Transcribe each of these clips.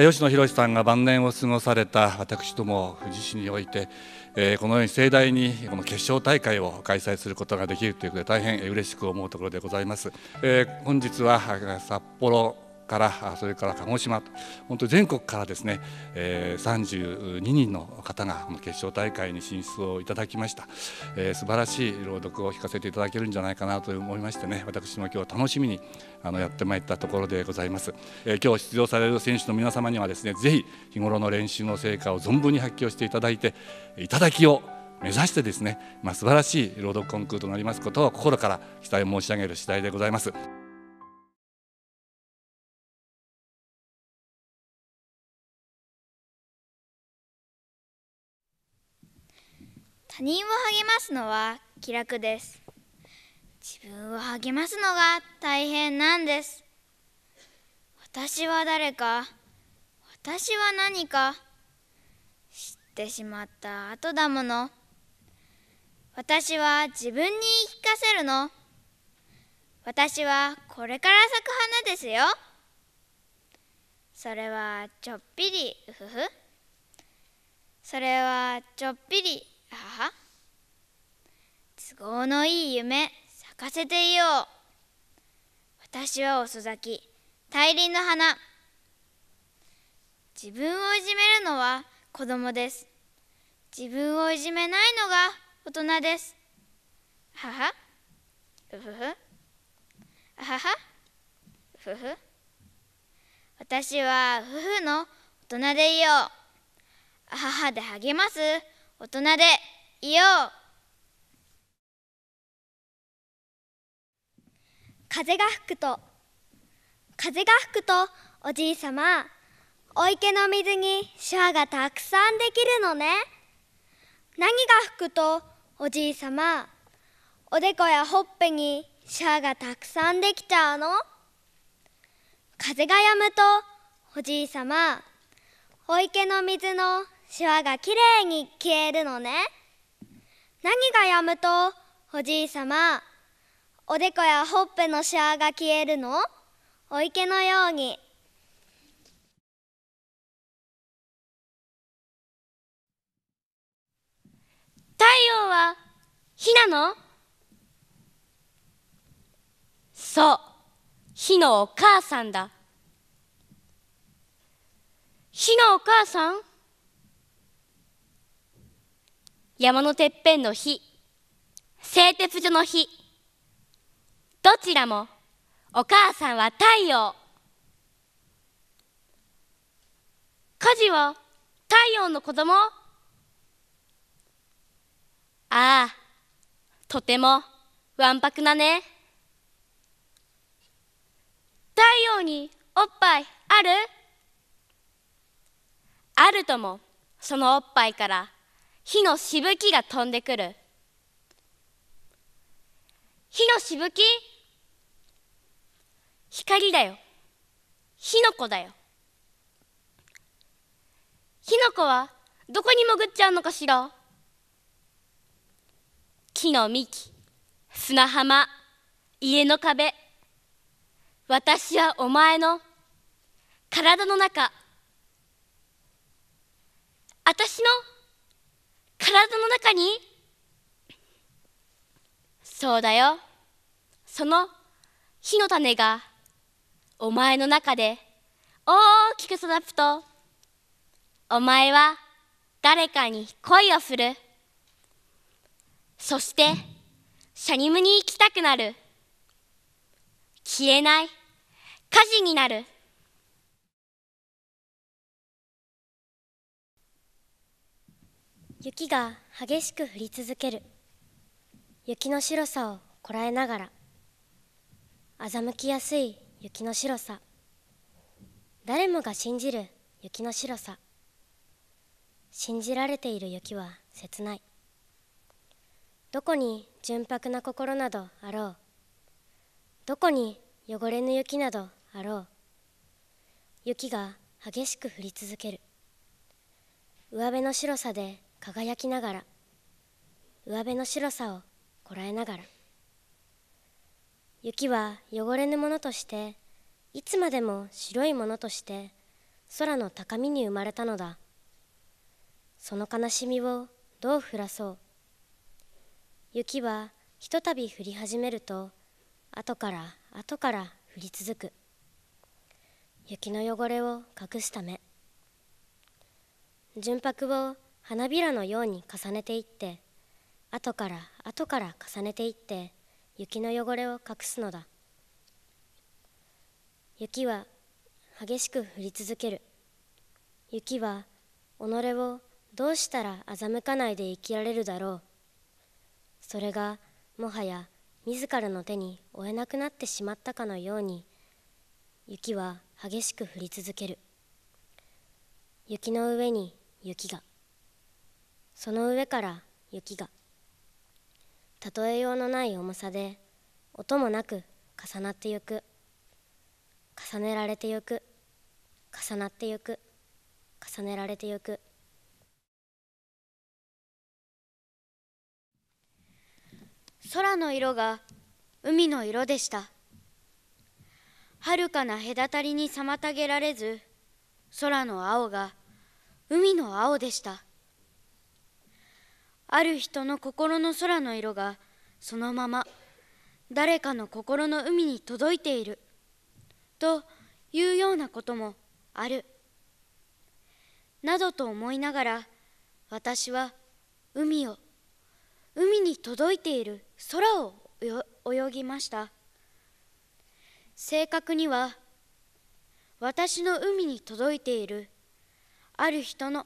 吉野宏さんが晩年を過ごされた私ども富士市においてこのように盛大にこの決勝大会を開催することができるということで大変嬉しく思うところでございます。本日は札幌からそれから鹿児島と本当全国からですね、え32人の方がこの決勝大会に進出をいただきました、えー、素晴らしい朗読を聞かせていただけるんじゃないかなと思いましてね私も今日楽しみにあのやってまいったところでございます、えー、今日出場される選手の皆様にはですねぜひ日頃の練習の成果を存分に発揮をしていただいて頂きを目指してですね、まあ、素晴らしい朗読コンクールとなりますことを心から期待を申し上げる次第でございます。他人を励ますのは気楽です自分を励ますのが大変なんです私は誰か私は何か知ってしまった後だもの私は自分に言い聞かせるの私はこれから咲く花ですよそれはちょっぴりうふふそれはちょっぴりあ都合のいい夢咲かせていよう私は遅咲き大輪の花自分をいじめるのは子供です自分をいじめないのが大人ですははふふふあははふふ私は夫婦の大人でいようあははで励ます大人でいよう風が吹くと風が吹くとおじいさまお池の水にシャワがたくさんできるのね何が吹くとおじいさまおでこやほっぺにシャワがたくさんできちゃうの風がやむとおじいさまお池の水のしわがきれいに消えるのね何がやむとおじいさまおでこやほっぺのしわが消えるのお池のように太陽は火なのそう火のお母さんだ火のお母さん山のてっぺんの火製鉄所の火どちらもお母さんは太陽火事は太陽の子供ああとてもわんぱくなね太陽におっぱいあるあるともそのおっぱいから火のしぶきが飛んでくる火のしぶき光だよ火の粉だよ火の粉はどこに潜っちゃうのかしら木の幹砂浜家の壁私はお前の体の中私の体の中にそうだよその火の種がお前の中で大きく育つとお前は誰かに恋をするそしてシャニムに行きたくなる消えない火事になる雪が激しく降り続ける雪の白さをこらえながら欺きやすい雪の白さ誰もが信じる雪の白さ信じられている雪は切ないどこに純白な心などあろうどこに汚れぬ雪などあろう雪が激しく降り続ける上辺の白さで輝きながら上辺の白さをこらえながら雪は汚れぬものとしていつまでも白いものとして空の高みに生まれたのだその悲しみをどう降らそう雪はひとたび降り始めると後から後から降り続く雪の汚れを隠すため純白を花びらのように重ねていって後から後から重ねていって雪の汚れを隠すのだ雪は激しく降り続ける雪は己をどうしたら欺かないで生きられるだろうそれがもはや自らの手に負えなくなってしまったかのように雪は激しく降り続ける雪の上に雪がその上から雪が例えようのない重さで音もなく重なってゆく重ねられてゆく重なってゆく重ねられてゆく空の色が海の色でした遥かな隔たりに妨げられず空の青が海の青でしたある人の心の空の色がそのまま誰かの心の海に届いているというようなこともあるなどと思いながら私は海を海に届いている空を泳ぎました正確には私の海に届いているある人の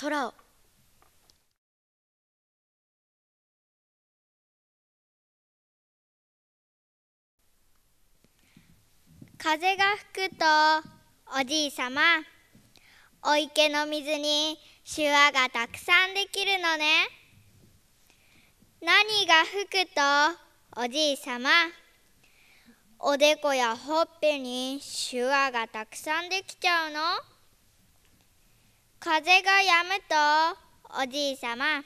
空を風が吹くとおじいさまお池の水に手話がたくさんできるのね何が吹くとおじいさまおでこやほっぺに手話がたくさんできちゃうの風がやむとおじいさま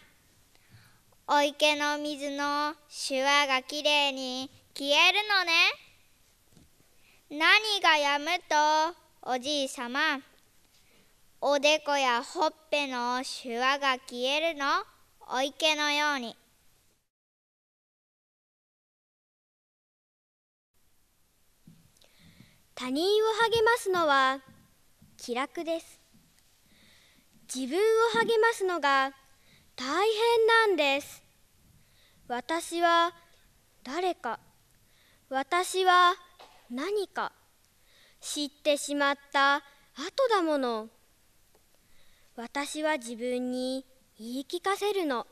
お池の水の手話がきれいに消えるのね。何がやむとおじいさまおでこやほっぺのしゅわが消えるのお池のように他人を励ますのは気楽です自分を励ますのが大変なんです私は誰か私は何か知ってしまった後だもの私は自分に言い聞かせるの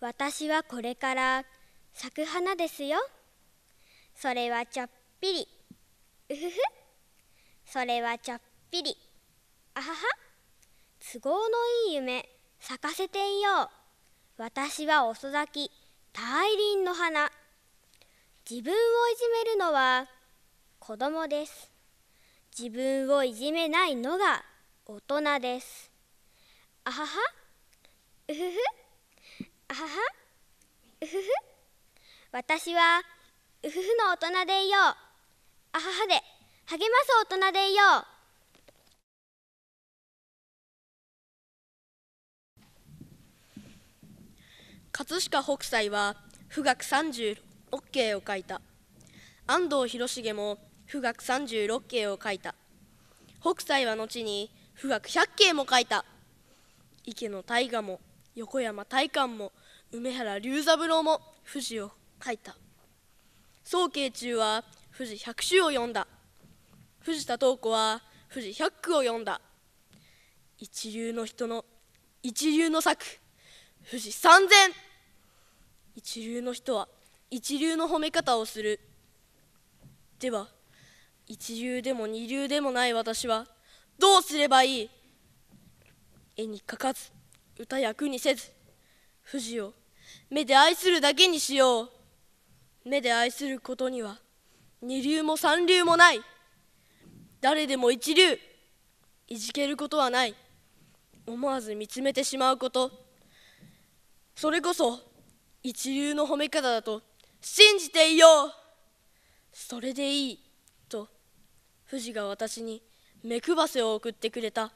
私はこれから咲く花ですよそれはちょっぴりうふふそれはちょっぴりあはは都合のいい夢咲かせていよう私は遅咲き大輪の花自分をいじめるのは子供です。自分をいじめないのが大人です。あはは、うふふ、あはは、うふふ。私は、うふふの大人でいよう。あははで、励ます大人でいよう。葛飾北斎は「富岳三十六景」を書いた安藤広重も富岳十六景を書いた北斎は後に富岳百景も書いた池の大河も横山大観も梅原龍三郎も富士を書いた宗慶中は富士百首を読んだ藤田東子は富士百句を読んだ一流の人の一流の作富士三千一流の人は一流の褒め方をするでは一流でも二流でもない私はどうすればいい絵に描かず歌や句にせず富士を目で愛するだけにしよう目で愛することには二流も三流もない誰でも一流いじけることはない思わず見つめてしまうことそれこそ一流の褒め方だと信じていようそれでいい富士が私に目くばせを送ってくれた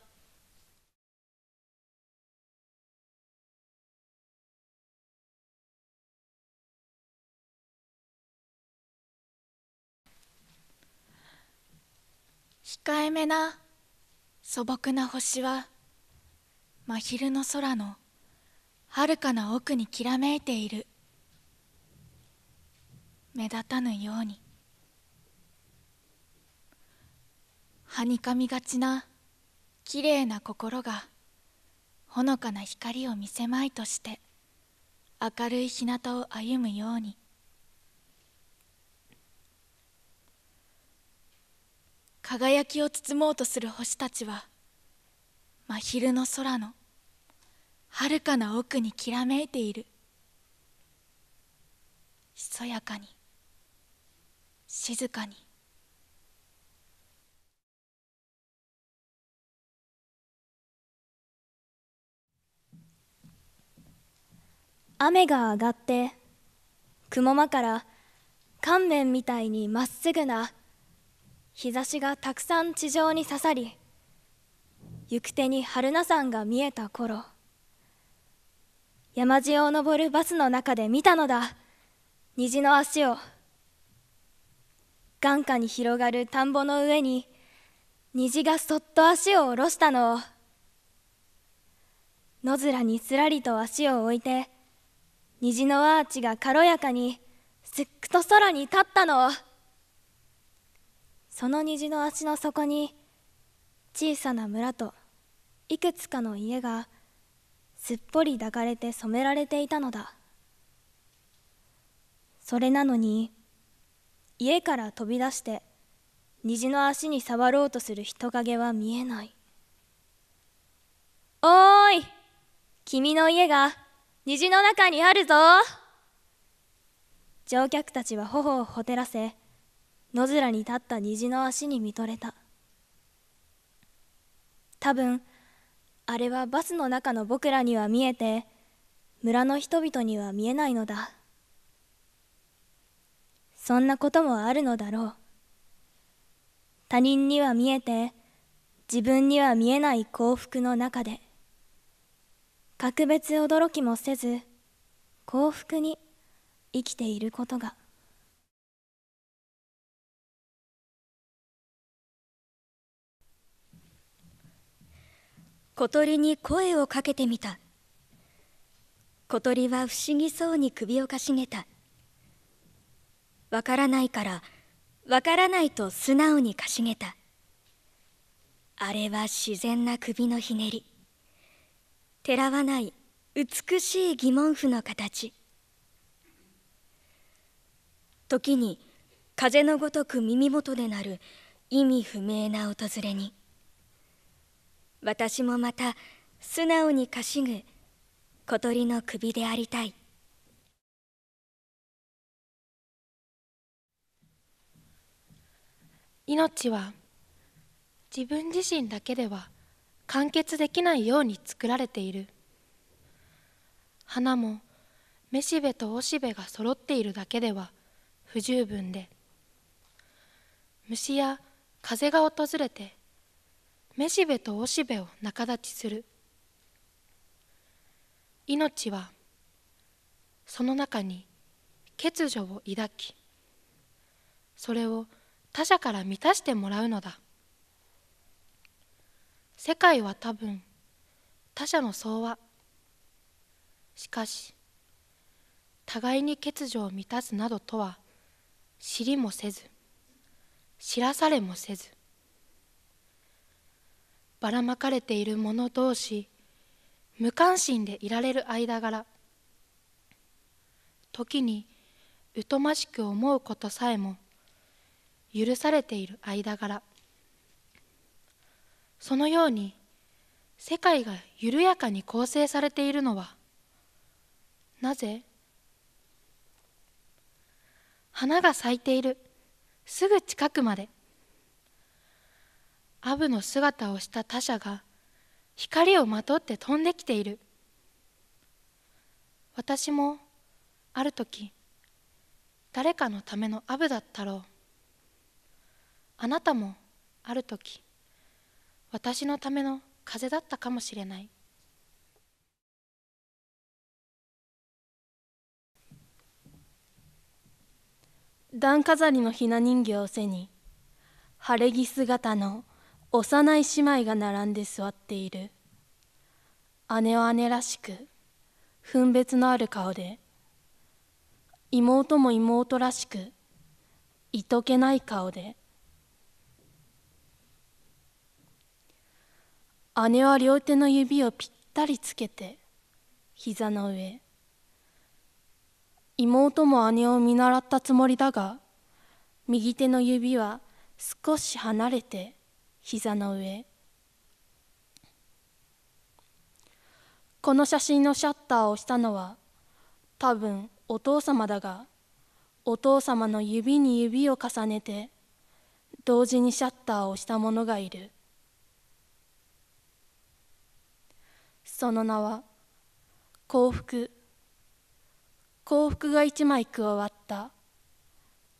控えめな素朴な星は真昼の空のはるかな奥にきらめいている目立たぬように。はにかみがちなきれいな心がほのかな光を見せまいとして明るい日向を歩むように輝きを包もうとする星たちは真昼の空のはるかな奥にきらめいているひそやかに静かに雨が上がって雲間から乾麺みたいにまっすぐな日差しがたくさん地上に刺さり行く手に榛名山が見えた頃山路を登るバスの中で見たのだ虹の足を眼下に広がる田んぼの上に虹がそっと足を下ろしたのを野面にすらりと足を置いて虹のアーチが軽やかにすっくと空に立ったのその虹の足の底に小さな村といくつかの家がすっぽり抱かれて染められていたのだそれなのに家から飛び出して虹の足に触ろうとする人影は見えないおーい君の家が虹の中にあるぞ乗客たちは頬をほてらせ野面に立った虹の足に見とれた多分あれはバスの中の僕らには見えて村の人々には見えないのだそんなこともあるのだろう他人には見えて自分には見えない幸福の中で格別驚きもせず幸福に生きていることが小鳥に声をかけてみた小鳥は不思議そうに首をかしげたわからないからわからないと素直にかしげたあれは自然な首のひねりてらわない美しい疑問符の形時に風のごとく耳元で鳴る意味不明な訪れに私もまた素直にかしぐ小鳥の首でありたい命は自分自身だけでは完結できないように作られている花もめしべとおしべが揃っているだけでは不十分で虫や風が訪れてめしべとおしべを仲立ちする命はその中に欠如を抱きそれを他者から満たしてもらうのだ世界は多分他者の相和しかし互いに欠如を満たすなどとは知りもせず知らされもせずばらまかれている者同士無関心でいられる間柄時に疎ましく思うことさえも許されている間柄そのように世界が緩やかに構成されているのはなぜ花が咲いているすぐ近くまでアブの姿をした他者が光をまとって飛んできている私もある時誰かのためのアブだったろうあなたもある時私のための風だったかもしれない段飾りのひな人形を背に晴れ着姿の幼い姉妹が並んで座っている姉は姉らしく分別のある顔で妹も妹らしくいとけない顔で姉は両手の指をぴったりつけて膝の上妹も姉を見習ったつもりだが右手の指は少し離れて膝の上この写真のシャッターをしたのは多分お父様だがお父様の指に指を重ねて同時にシャッターをした者がいる。その名は幸福幸福が一枚加わった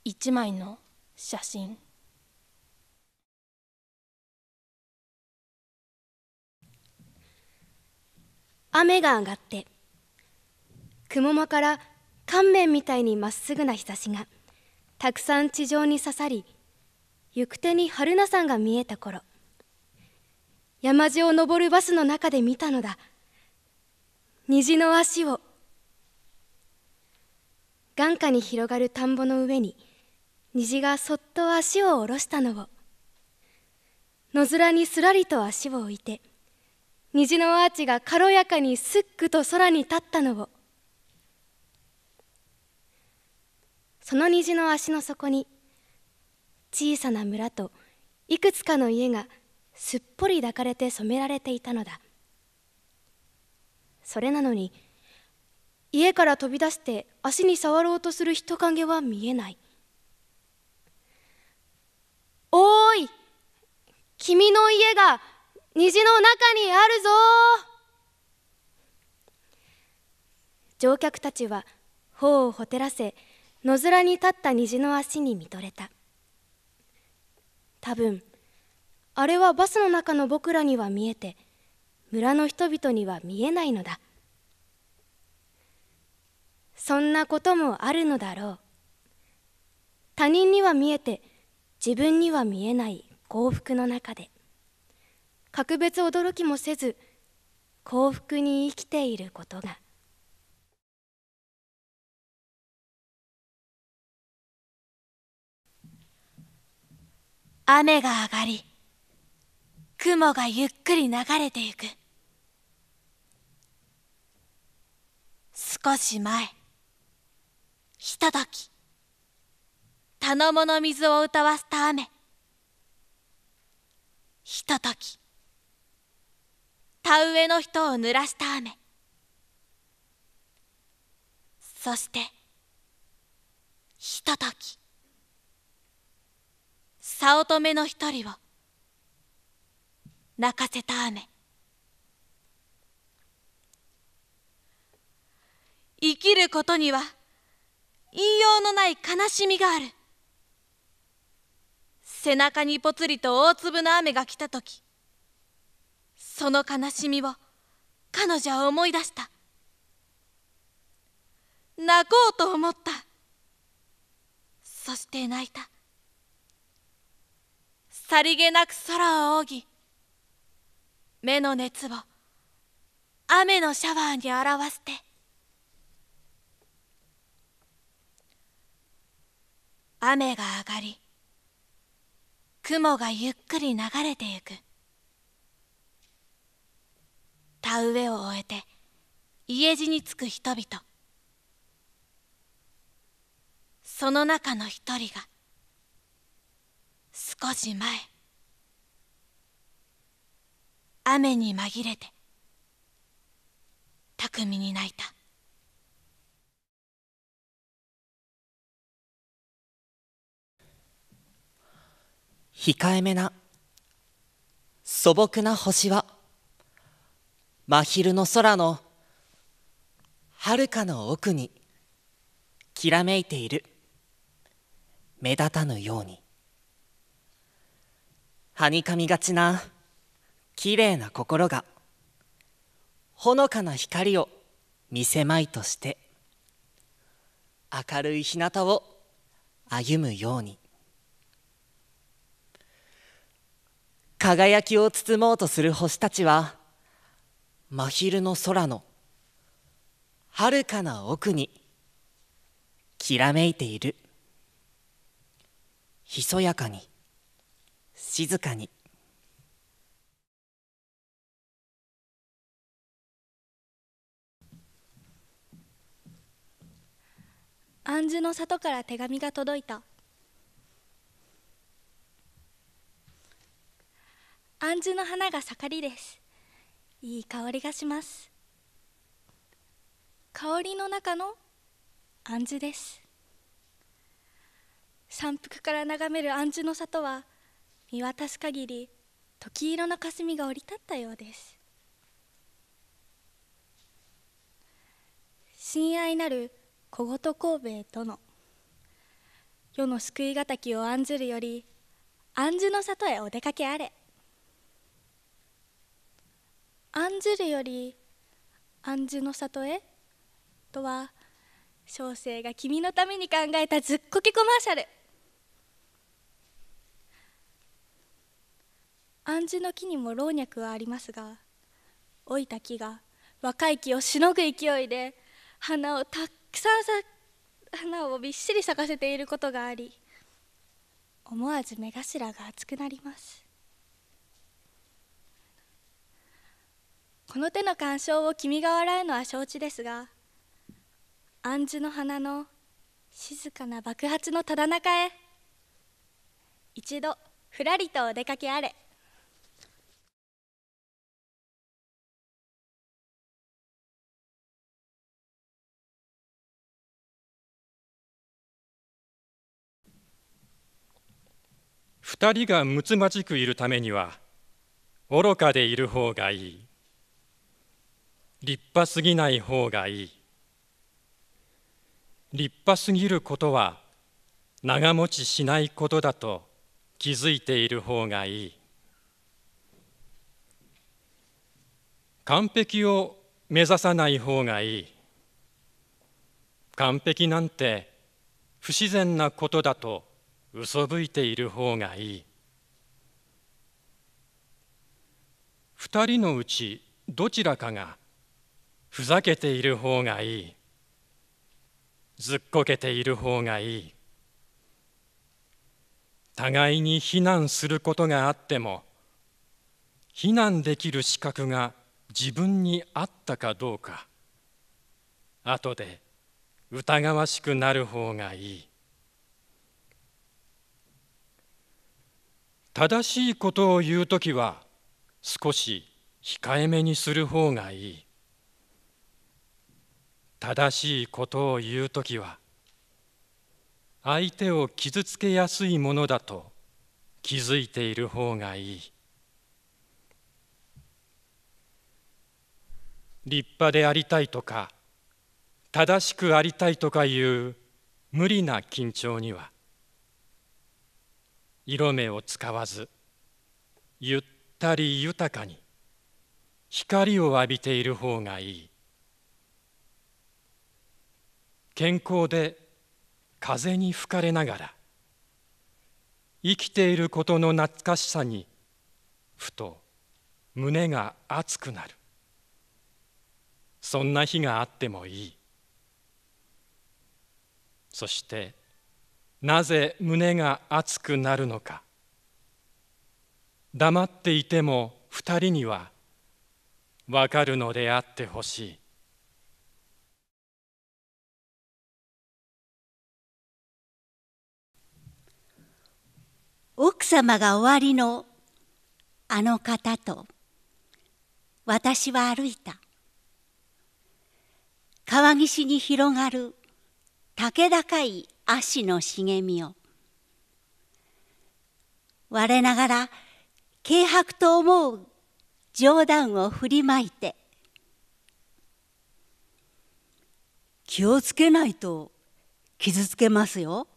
一枚の写真雨が上がって雲間から乾麺みたいにまっすぐな日差しがたくさん地上に刺さり行く手に春菜さんが見えた頃山路を登るバスの中で見たのだ虹の足を眼下に広がる田んぼの上に虹がそっと足を下ろしたのを野面にすらりと足を置いて虹のアーチが軽やかにすっくと空に立ったのをその虹の足の底に小さな村といくつかの家がすっぽり抱かれて染められていたのだそれなのに家から飛び出して足に触ろうとする人影は見えないおーい君の家が虹の中にあるぞ乗客たちは頬をほてらせ野面に立った虹の足に見とれた多分あれはバスの中の僕らには見えて村の人々には見えないのだそんなこともあるのだろう他人には見えて自分には見えない幸福の中で格別驚きもせず幸福に生きていることが雨が上がり雲がゆっくり流れてゆく少し前ひととき田の物水を歌わせた雨ひととき田植えの人を濡らした雨そしてひととき早乙女の一人を泣かせた雨生きることには言いようのない悲しみがある背中にぽつりと大粒の雨が来た時その悲しみを彼女は思い出した泣こうと思ったそして泣いたさりげなく空を仰ぎ目の熱を雨のシャワーに表して「雨が上がり雲がゆっくり流れてゆく田植えを終えて家路に着く人々その中の一人が少し前雨に紛れて巧みに泣いた控えめな素朴な星は真昼の空のはるかの奥にきらめいている目立たぬようにはにかみがちなきれいな心がほのかな光を見せまいとして明るい日向を歩むように輝きを包もうとする星たちは真昼の空のはるかな奥にきらめいているひそやかに静かに「安住の里から手紙が届いた」。杏住の花が盛りですいい香りがします香りの中の杏住です山腹から眺める杏住の里は見渡す限り時色の霞が降り立ったようです親愛なる小言神戸殿世の救いがたきを案ずるより安住の里へお出かけあれ案じるより暗示の里へとは小生が君のために考えたずっこけコマーシャル暗示の木にも老若はありますが老いた木が若い木をしのぐ勢いで花をたくさん花をびっしり咲かせていることがあり思わず目頭が熱くなりますこの手の鑑賞を君が笑うのは承知ですが暗示の花の静かな爆発のただ中へ一度ふらりとお出かけあれ二人がむつまじくいるためには愚かでいる方がいい立派すぎない方がいい立派すぎることは長持ちしないことだと気づいている方がいい完璧を目指さない方がいい完璧なんて不自然なことだと嘘ぶいている方がいい二人のうちどちらかが「ふざけている方がいいずっこけている方がいい互いに非難することがあっても非難できる資格が自分にあったかどうか後で疑わしくなる方がいい正しいことを言う時は少し控えめにする方がいい正しいことを言う時は相手を傷つけやすいものだと気づいている方がいい立派でありたいとか正しくありたいとかいう無理な緊張には色目を使わずゆったり豊かに光を浴びている方がいい健康で風に吹かれながら生きていることの懐かしさにふと胸が熱くなるそんな日があってもいいそしてなぜ胸が熱くなるのか黙っていても二人には分かるのであってほしい奥様が終わりのあの方と私は歩いた川岸に広がる竹高い葦の茂みを我ながら軽薄と思う冗談を振りまいて気をつけないと傷つけますよ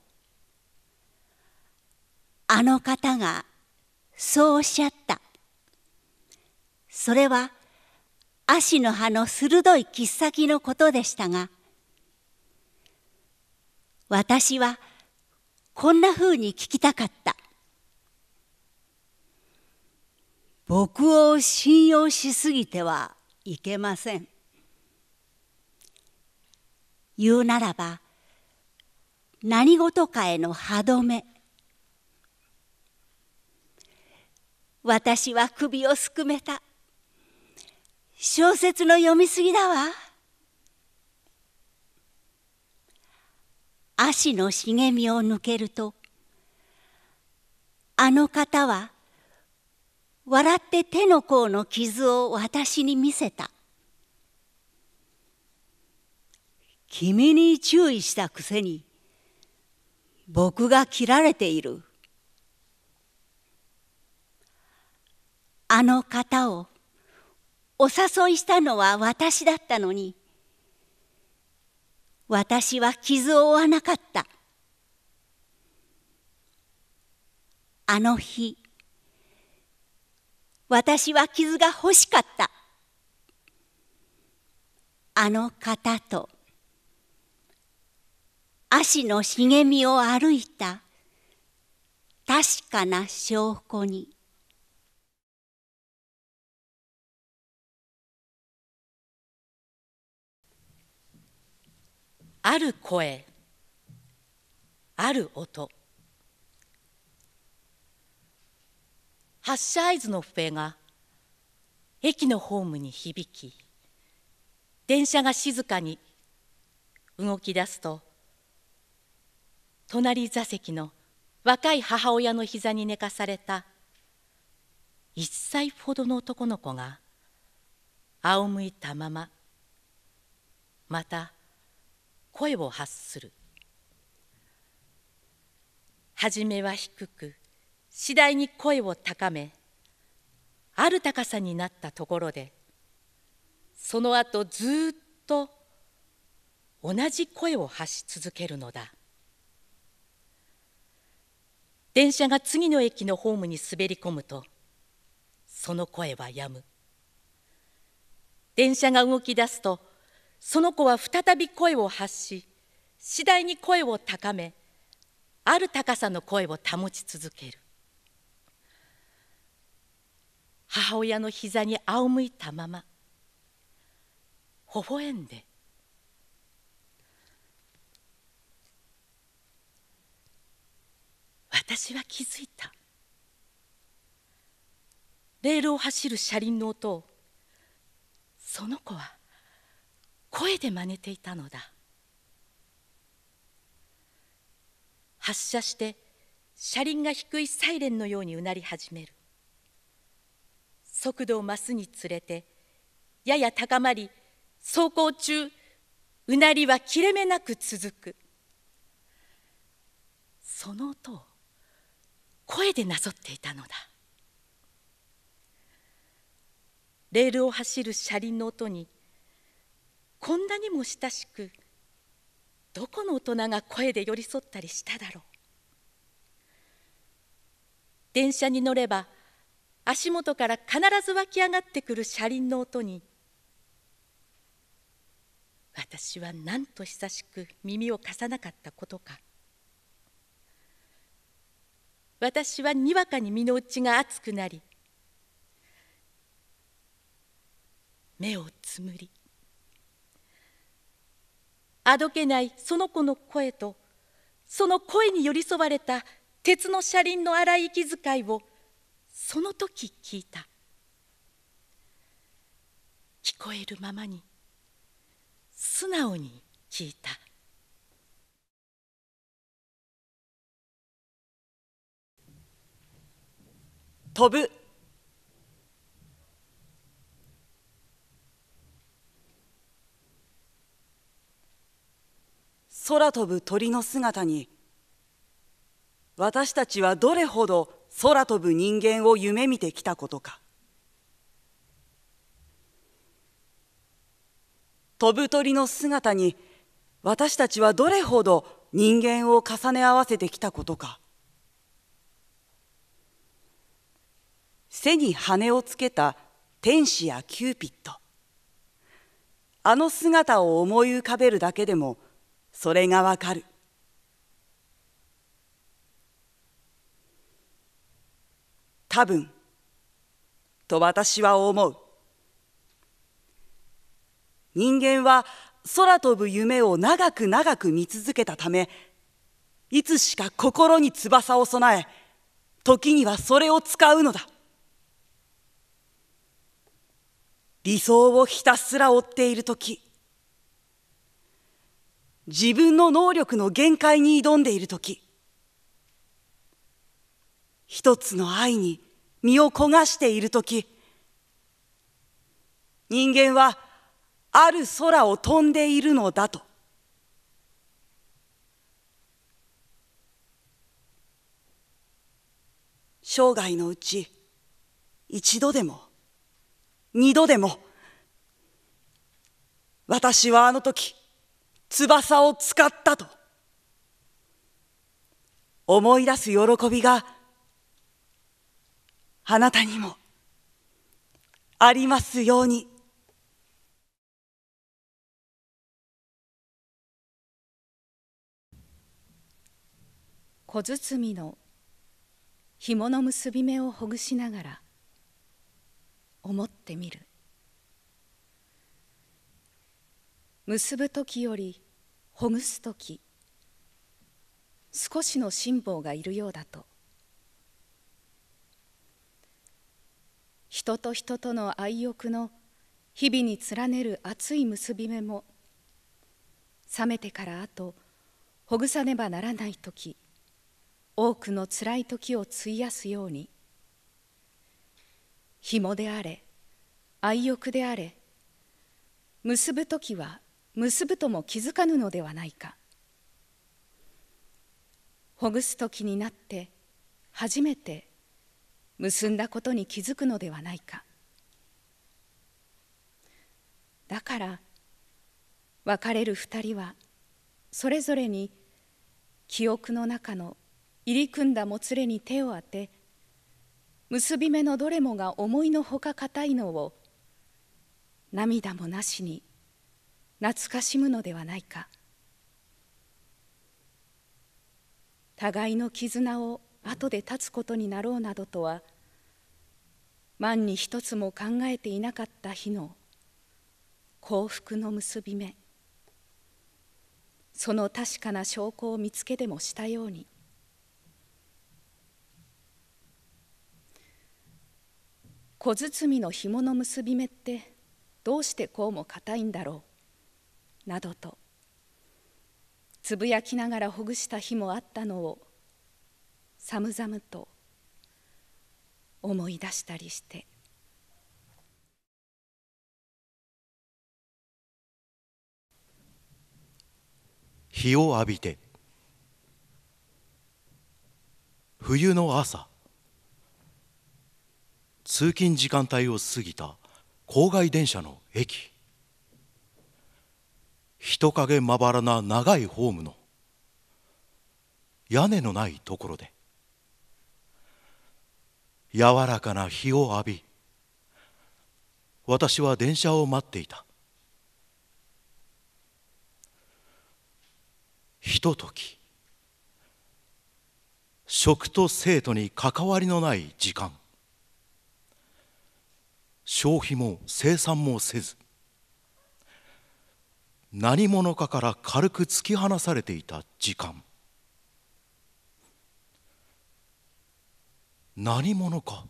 あの方がそうおっしゃった。それは足の葉の鋭い切っ先のことでしたが、私はこんなふうに聞きたかった。僕を信用しすぎてはいけません。言うならば、何事かへの歯止め私は首をすくめた小説の読みすぎだわ足の茂みを抜けるとあの方は笑って手の甲の傷を私に見せた君に注意したくせに僕が切られているあの方をお誘いしたのは私だったのに私は傷を負わなかったあの日私は傷が欲しかったあの方と足の茂みを歩いた確かな証拠に。ある声ある音発車合図の笛が駅のホームに響き電車が静かに動き出すと隣座席の若い母親の膝に寝かされた1歳ほどの男の子が仰向いたまままた声を発する初めは低く次第に声を高めある高さになったところでその後ずっと同じ声を発し続けるのだ電車が次の駅のホームに滑り込むとその声はやむ電車が動き出すとその子は再び声を発し次第に声を高めある高さの声を保ち続ける母親の膝に仰向いたまま微笑んで私は気づいたレールを走る車輪の音をその子は声で真似ていたのだ発射して車輪が低いサイレンのようにうなり始める速度を増すにつれてやや高まり走行中うなりは切れ目なく続くその音を声でなぞっていたのだレールを走る車輪の音にこんなにも親しくどこの大人が声で寄り添ったりしただろう電車に乗れば足元から必ず湧き上がってくる車輪の音に私はなんと久しく耳を貸さなかったことか私はにわかに身の内が熱くなり目をつむりあどけないその子の声とその声に寄り添われた鉄の車輪の荒い息遣いをその時聞いた聞こえるままに素直に聞いた飛ぶ空飛ぶ鳥の姿に私たちはどれほど空飛ぶ人間を夢見てきたことか飛ぶ鳥の姿に私たちはどれほど人間を重ね合わせてきたことか背に羽をつけた天使やキューピッドあの姿を思い浮かべるだけでもそれがわかる多分と私は思う人間は空飛ぶ夢を長く長く見続けたためいつしか心に翼を備え時にはそれを使うのだ理想をひたすら追っている時自分の能力の限界に挑んでいる時一つの愛に身を焦がしている時人間はある空を飛んでいるのだと生涯のうち一度でも二度でも私はあの時翼を使ったと思い出す喜びがあなたにもありますように。小包の紐の結び目をほぐしながら思ってみる結ぶ時よりほぐす時少しの辛抱がいるようだと人と人との愛欲の日々に連ねる熱い結び目も冷めてからあとほぐさねばならない時多くのつらい時を費やすように紐であれ愛欲であれ結ぶ時は結ぶとも気づかぬのではないかほぐす時になって初めて結んだことに気づくのではないかだから別れる二人はそれぞれに記憶の中の入り組んだもつれに手を当て結び目のどれもが思いのほか固いのを涙もなしに懐かしむのではないか互いの絆を後で断つことになろうなどとは万に一つも考えていなかった日の幸福の結び目その確かな証拠を見つけでもしたように小包の紐の結び目ってどうしてこうも固いんだろうなどとつぶやきながらほぐした日もあったのを寒々と思い出したりして日を浴びて冬の朝通勤時間帯を過ぎた郊外電車の駅人影まばらな長いホームの屋根のないところで柔らかな日を浴び私は電車を待っていたひととき食と生徒に関わりのない時間消費も生産もせず何者かから軽く突き放されていた時間何者か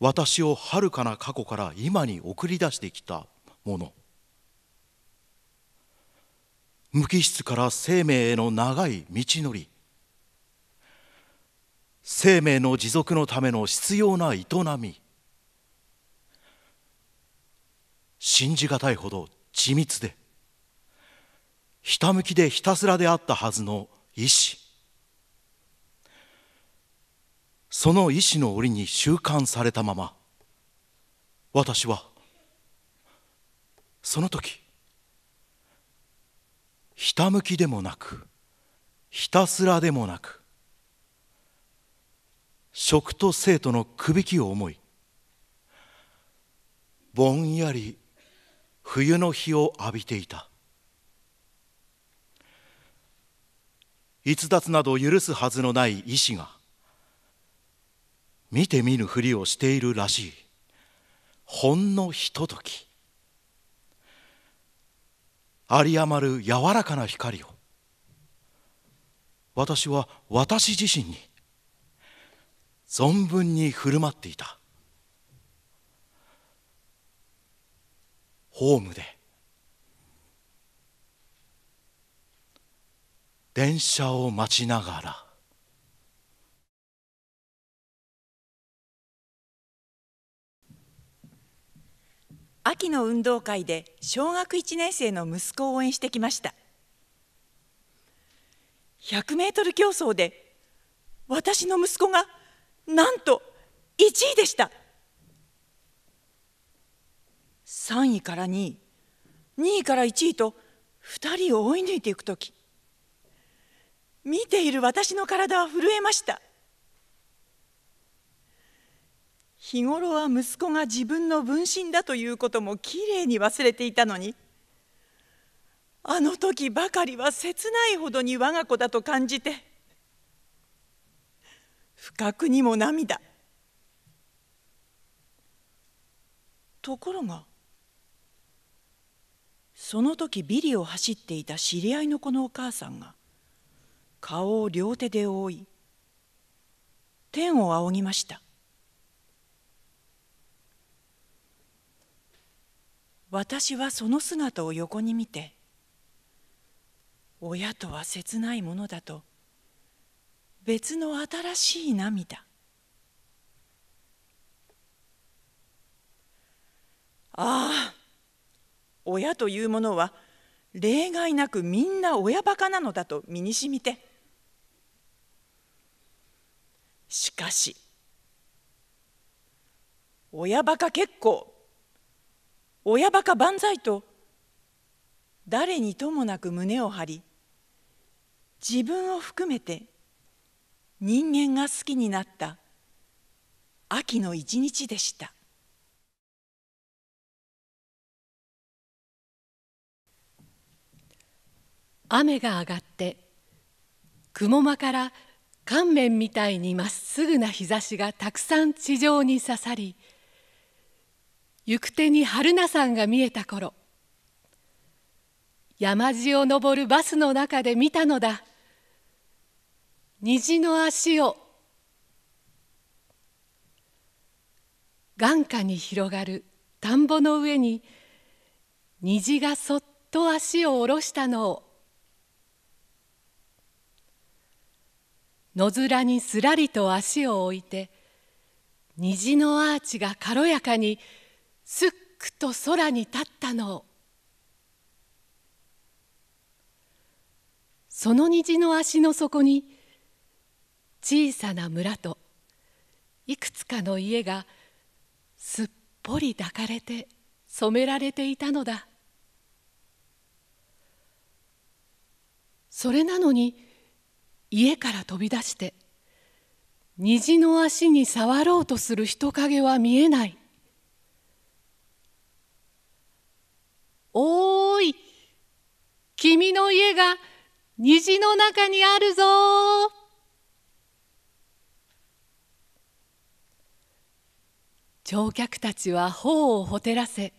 私をはるかな過去から今に送り出してきたもの無機質から生命への長い道のり生命の持続のための必要な営み信じがたいほど緻密でひたむきでひたすらであったはずの意志その意志の折に収監されたまま私はその時ひたむきでもなくひたすらでもなく食と生徒のくびきを思いぼんやり冬の日を浴びていた逸脱など許すはずのない医師が見て見ぬふりをしているらしいほんのひととき有り余る柔らかな光を私は私自身に存分に振る舞っていたホームで電車を待ちながら秋の運動会で小学1年生の息子を応援してきました100メートル競争で私の息子がなんと1位でした。3位から2位2位から1位と2人を追い抜いていく時見ている私の体は震えました日頃は息子が自分の分身だということもきれいに忘れていたのにあの時ばかりは切ないほどに我が子だと感じて不覚にも涙ところがその時ビリを走っていた知り合いの子のお母さんが顔を両手で覆い天を仰ぎました私はその姿を横に見て親とは切ないものだと別の新しい涙ああ親というものは例外なくみんな親バカなのだと身にしみてしかし親バカ結構親バカ万歳と誰にともなく胸を張り自分を含めて人間が好きになった秋の一日でした。雨が上がって雲間から乾麺みたいにまっすぐな日差しがたくさん地上に刺さり行く手に春さ山が見えた頃山路を登るバスの中で見たのだ虹の足を眼下に広がる田んぼの上に虹がそっと足を下ろしたのを野面にすらりと足を置いて虹のアーチが軽やかにすっくと空に立ったのその虹の足の底に小さな村といくつかの家がすっぽり抱かれて染められていたのだそれなのに家から飛び出して虹の足に触ろうとする人影は見えないおーい君の家が虹の中にあるぞ乗客たちは頬をほてらせ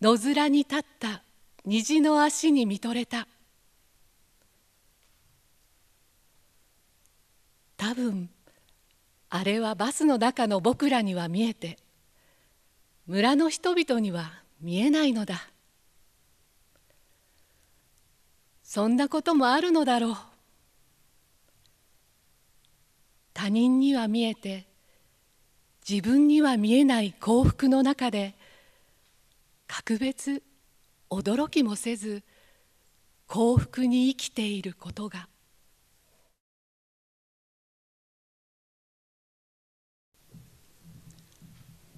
野面に立った虹の足に見とれた多分あれはバスの中の僕らには見えて村の人々には見えないのだそんなこともあるのだろう他人には見えて自分には見えない幸福の中で格別驚きもせず幸福に生きていることが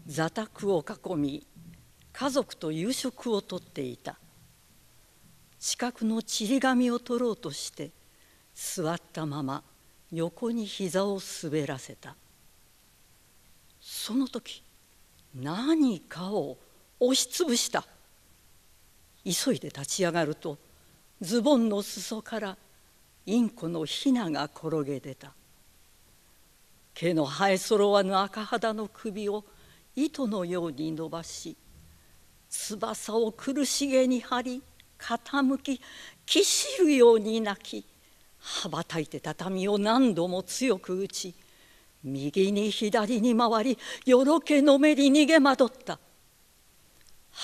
座卓を囲み家族と夕食をとっていた近くのちり紙を取ろうとして座ったまま横に膝を滑らせたその時何かを押しつぶした急いで立ち上がるとズボンの裾からインコのヒナが転げ出た毛の生えそろわぬ赤肌の首を糸のように伸ばし翼を苦しげに張り傾ききしるように泣き羽ばたいて畳を何度も強く打ち右に左に回りよろけのめり逃げ惑った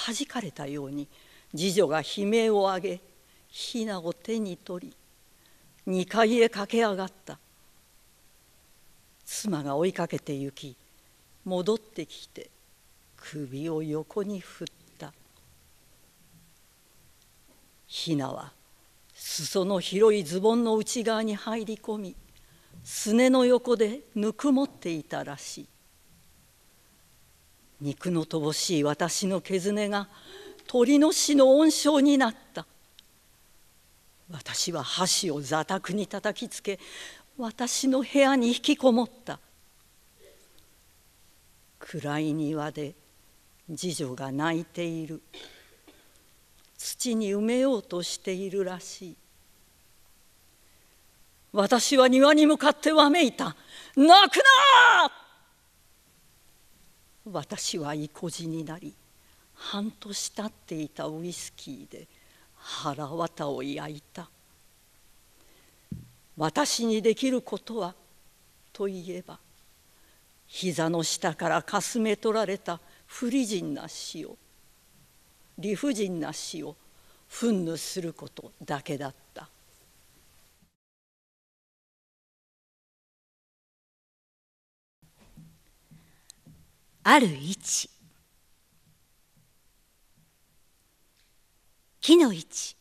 弾かれたように次女が悲鳴を上げひなを手に取り2階へ駆け上がった妻が追いかけて行き戻ってきて首を横に振ったヒナは裾の広いズボンの内側に入り込みすねの横でぬくもっていたらしい肉の乏しい私のけずねが鳥の死の温床になった私は箸を座卓に叩きつけ私の部屋に引きこもった「暗い庭で次女が泣いている土に埋めようとしているらしい私は庭に向かってわめいた泣くな私は意固地になり半年経っていたウイスキーで腹綿を焼いた私にできることはといえば膝の下からかすめ取られた不利尽な死を理不尽な死を憤怒することだけだったある位置木の位置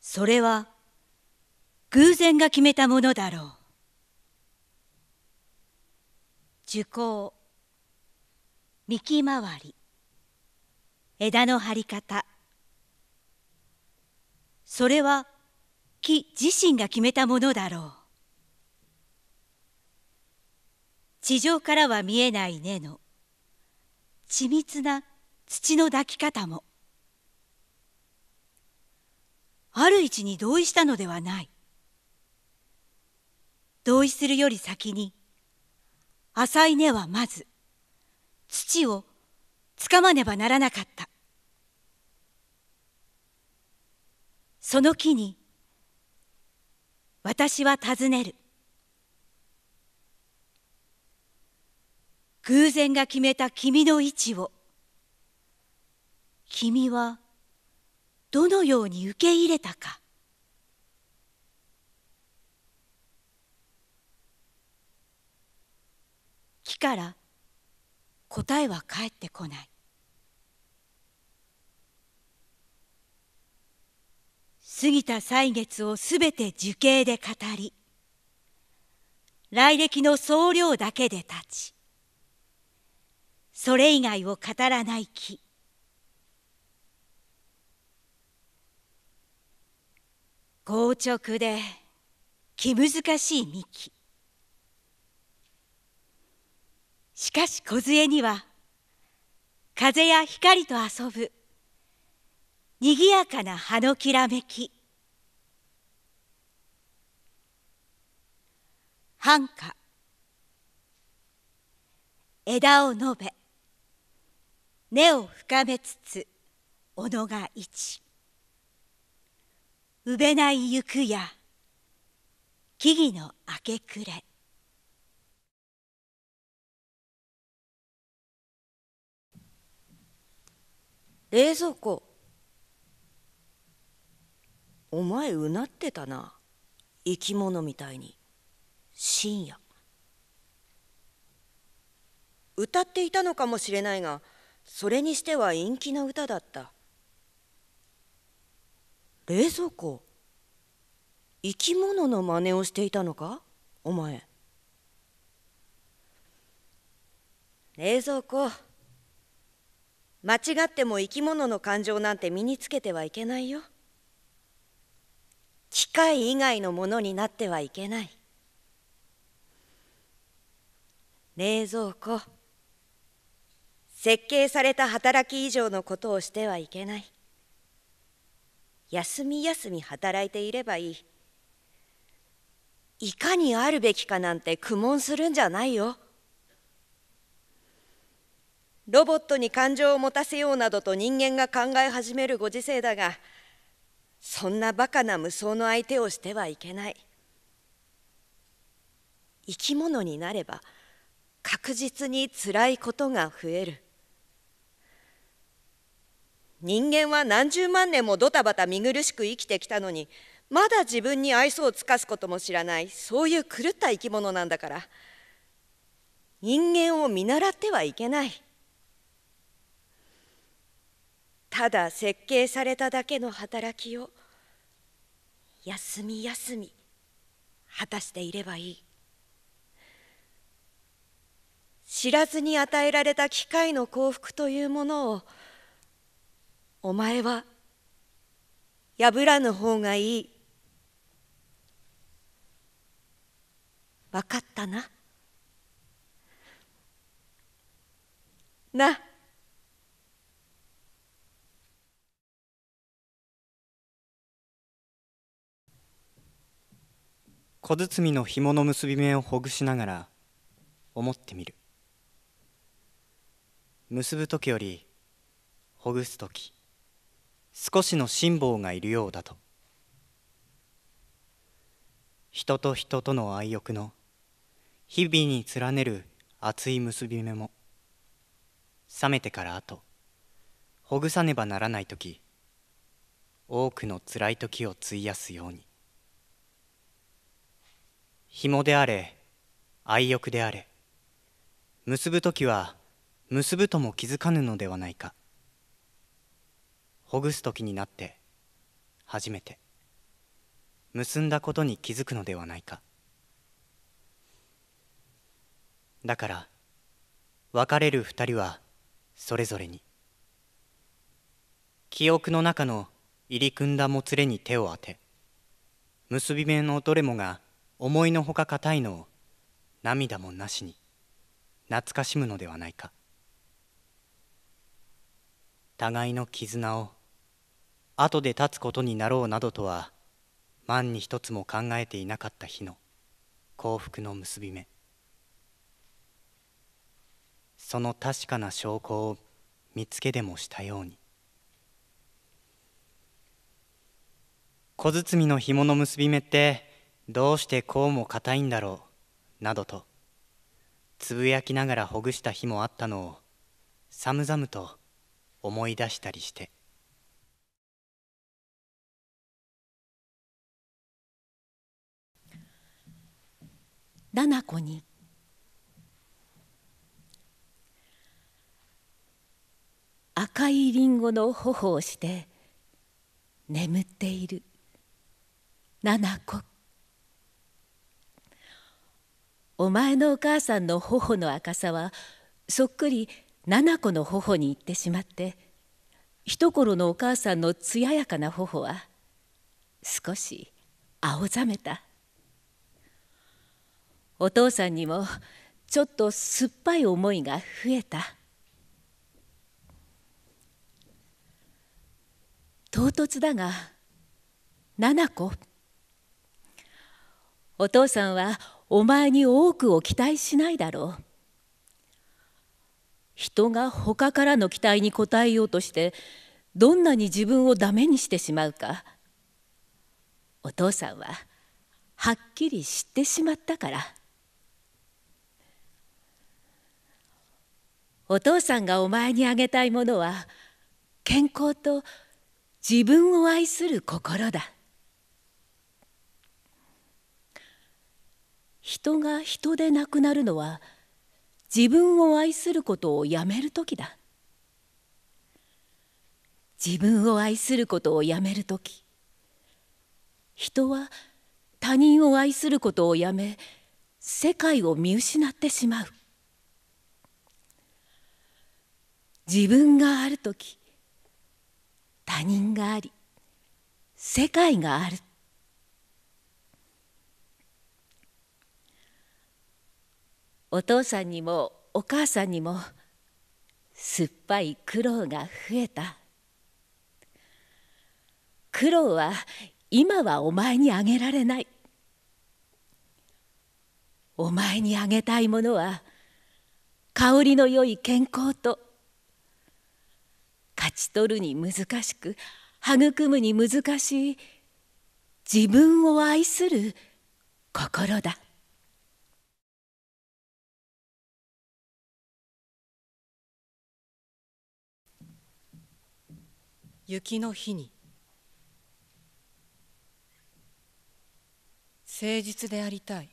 それは偶然が決めたものだろう樹高幹回り枝の張り方それは木自身が決めたものだろう地上からは見えない根の緻密な土の抱き方もある位置に同意したのではない同意するより先に浅い根はまず土をつかまねばならなかったその木に私は尋ねる偶然が決めた君の位置を君はどのように受け入れたか木から答えは返ってこない過ぎた歳月をすべて樹形で語り来歴の総量だけで立ちそれ以外を語らない木硬直で気難しい幹しかし梢には風や光と遊ぶにぎやかな葉のきらめき繁華枝を伸べ根を深めつつ己が一うべない行くや木々の明け暮れ冷蔵庫お前うなってたな生き物みたいに深夜歌っていたのかもしれないがそれにしては陰気な歌だった冷蔵庫生き物の真似をしていたのかお前冷蔵庫間違っても生き物の感情なんて身につけてはいけないよ機械以外のものになってはいけない冷蔵庫設計された働き以上のことをしてはいけない休み休み働いていればいいいかにあるべきかなんて苦悶するんじゃないよロボットに感情を持たせようなどと人間が考え始めるご時世だがそんなバカな無双の相手をしてはいけない生き物になれば確実につらいことが増える人間は何十万年もドタバタ見苦しく生きてきたのにまだ自分に愛想を尽かすことも知らないそういう狂った生き物なんだから人間を見習ってはいけない。ただ設計されただけの働きを休み休み果たしていればいい知らずに与えられた機械の幸福というものをお前は破らぬ方がいい分かったなな小包の紐の結び目をほぐしながら思ってみる結ぶ時よりほぐす時少しの辛抱がいるようだと人と人との愛欲の日々に連ねる熱い結び目も冷めてからあとほぐさねばならない時多くの辛い時を費やすように紐であれ愛欲であれ結ぶ時は結ぶとも気づかぬのではないかほぐす時になって初めて結んだことに気づくのではないかだから別れる二人はそれぞれに記憶の中の入り組んだもつれに手を当て結び目のどれもが思いのほか硬いのを涙もなしに懐かしむのではないか互いの絆を後で断つことになろうなどとは万に一つも考えていなかった日の幸福の結び目その確かな証拠を見つけでもしたように小包の紐の結び目ってどうしてこうも硬いんだろうなどとつぶやきながらほぐした日もあったのを寒々と思い出したりして「ダナに」赤いリンゴの頬をして眠っている七子お前のお母さんの頬の赤さはそっくり七子の頬に行ってしまって一頃のお母さんの艶やかな頬は少し青ざめたお父さんにもちょっと酸っぱい思いが増えた唐突だが七子お父さんはお前に多くを期待しないだろう人が他からの期待に応えようとしてどんなに自分をダメにしてしまうかお父さんははっきり知ってしまったからお父さんがお前にあげたいものは健康と自分を愛する心だ人が人でなくなるのは自分を愛することをやめる時だ自分を愛することをやめる時人は他人を愛することをやめ世界を見失ってしまう自分がある時他人があり世界があるお父さんにもお母さんにも酸っぱい苦労が増えた苦労は今はお前にあげられないお前にあげたいものは香りの良い健康と勝ち取るに難しく育むに難しい自分を愛する心だ雪の日に誠実でありたい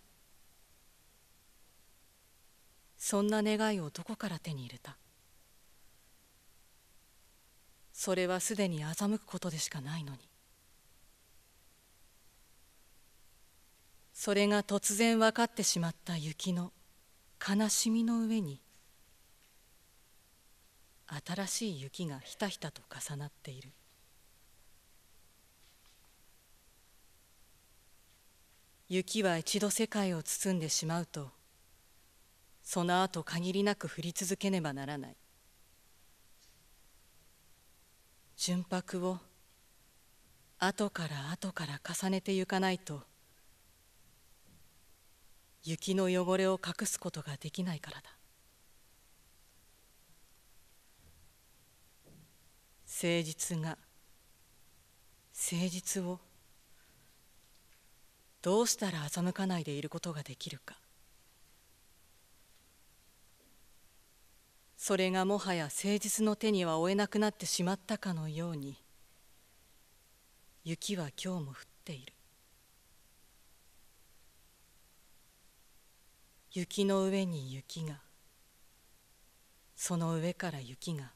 そんな願いをどこから手に入れたそれはすでに欺くことでしかないのにそれが突然分かってしまった雪の悲しみの上に新しい雪がひたひたと重なっている雪は一度世界を包んでしまうとその後限りなく降り続けねばならない純白を後から後から重ねてゆかないと雪の汚れを隠すことができないからだ誠実が誠実をどうしたら欺かないでいることができるかそれがもはや誠実の手には負えなくなってしまったかのように雪は今日も降っている雪の上に雪がその上から雪が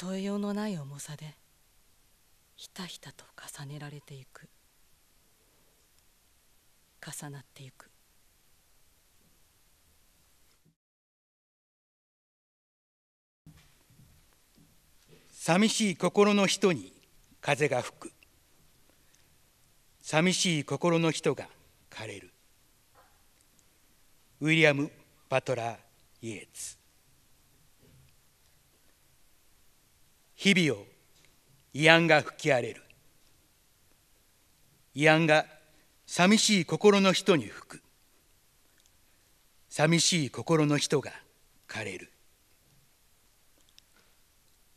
例えようのない重さでひたひたと重ねられていく重なっていく寂しい心の人に風が吹く寂しい心の人が枯れるウィリアム・バトラー・イエーツ日々を慰安が吹き荒れる慰安が寂しい心の人に吹く寂しい心の人が枯れる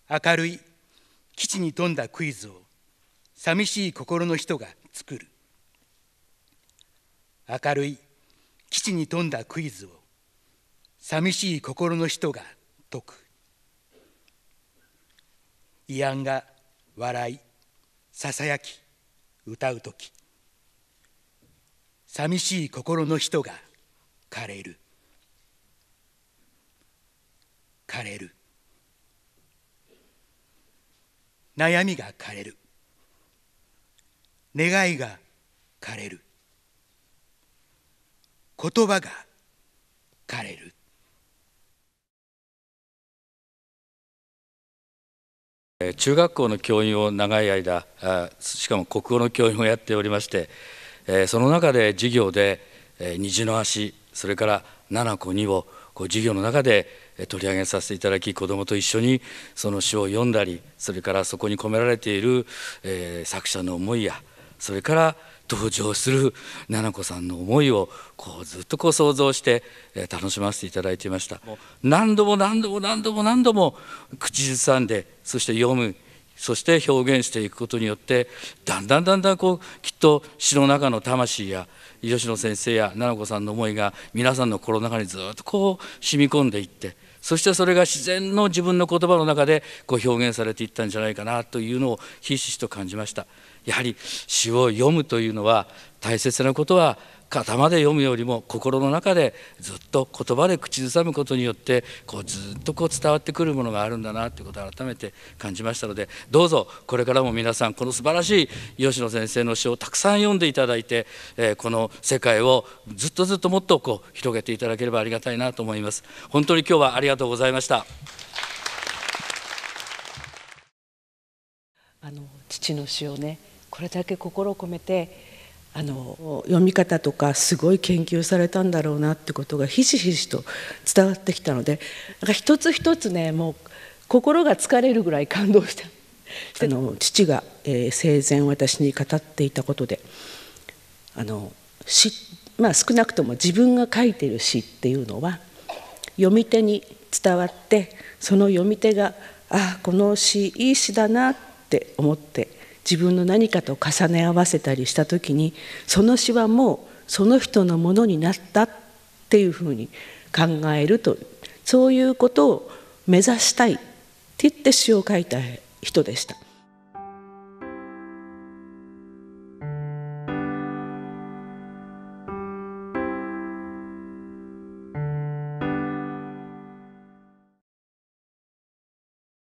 明るい基地に富んだクイズを寂しい心の人が作る明るい基地に富んだクイズを寂しい心の人が解く慰安が笑いささやき歌う時寂しい心の人が枯れる枯れる悩みが枯れる願いが枯れる言葉が枯れる中学校の教員を長い間しかも国語の教員をやっておりましてその中で授業で虹の足それから七個二を授業の中で取り上げさせていただき子どもと一緒にその詩を読んだりそれからそこに込められている作者の思いやそれから登場する菜々子さんの思いをこうずっとこう想像して楽しませていただいていました何度も何度も何度も何度も口ずさんでそして読むそして表現していくことによってだんだんだんだんこうきっと詩の中の魂や吉野先生や菜々子さんの思いが皆さんの心の中にずっとこう染み込んでいって。そしてそれが自然の自分の言葉の中でこう表現されていったんじゃないかなというのをひしひしと感じましたやはり詩を読むというのは大切なことは頭で読むよりも心の中でずっと言葉で口ずさむことによってこうずっとこう伝わってくるものがあるんだなということを改めて感じましたのでどうぞこれからも皆さんこの素晴らしい吉野先生の詩をたくさん読んでいただいて、えこの世界をずっとずっともっとこう広げていただければありがたいなと思います。本当に今日はありがとうございましたあの父の詩をねこれだけ心を込めてあの読み方とかすごい研究されたんだろうなってことがひしひしと伝わってきたのでなんか一つ一つねもう心が疲れるぐらい感動した。あの父が、えー、生前私に語っていたことであのし、まあ、少なくとも自分が書いてる詩っていうのは読み手に伝わってその読み手が「ああこの詩いい詩だな」って思って自分の何かと重ね合わせたりした時にその詩はもうその人のものになったっていうふうに考えるとそういうことを目指したいって言って詩を書いた人でした。